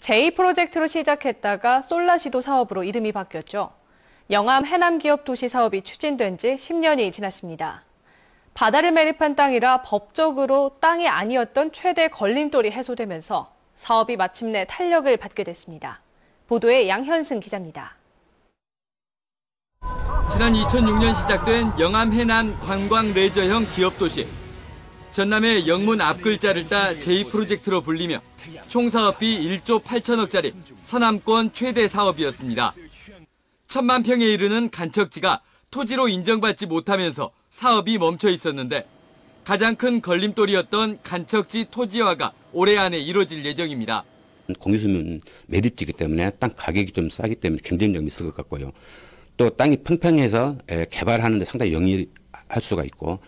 제 J 프로젝트로 시작했다가 솔라시도 사업으로 이름이 바뀌었죠. 영암 해남기업 도시 사업이 추진된 지 10년이 지났습니다. 바다를 매립한 땅이라 법적으로 땅이 아니었던 최대 걸림돌이 해소되면서 사업이 마침내 탄력을 받게 됐습니다. 보도에 양현승 기자입니다. 지난 2006년 시작된 영암 해남 관광 레저형 기업 도시 전남의 영문 앞글자를 따제2프로젝트로 불리며 총 사업비 1조 8천억짜리 서남권 최대 사업이었습니다. 천만 평에 이르는 간척지가 토지로 인정받지 못하면서 사업이 멈춰 있었는데 가장 큰 걸림돌이었던 간척지 토지화가 올해 안에 이뤄질 예정입니다. 공유시민 매립지이기 때문에 땅 가격이 좀 싸기 때문에 경쟁력이 있을 것 같고요. 또 땅이 평평해서 개발하는 데 상당히 영위할 수가 있고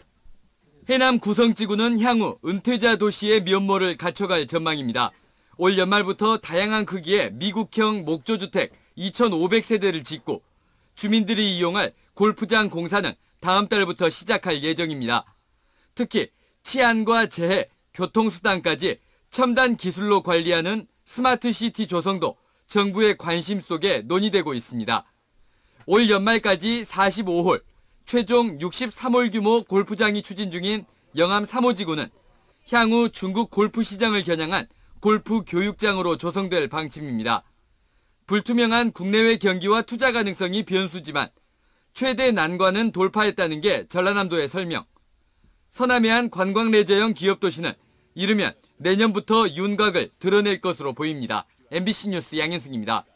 해남 구성지구는 향후 은퇴자 도시의 면모를 갖춰갈 전망입니다. 올 연말부터 다양한 크기의 미국형 목조주택 2,500세대를 짓고 주민들이 이용할 골프장 공사는 다음 달부터 시작할 예정입니다. 특히 치안과 재해, 교통수단까지 첨단 기술로 관리하는 스마트시티 조성도 정부의 관심 속에 논의되고 있습니다. 올 연말까지 45홀, 최종 63홀 규모 골프장이 추진 중인 영암 3호지구는 향후 중국 골프 시장을 겨냥한 골프 교육장으로 조성될 방침입니다. 불투명한 국내외 경기와 투자 가능성이 변수지만 최대 난관은 돌파했다는 게 전라남도의 설명. 서남해안 관광 레저형 기업 도시는 이르면 내년부터 윤곽을 드러낼 것으로 보입니다. MBC 뉴스 양현승입니다.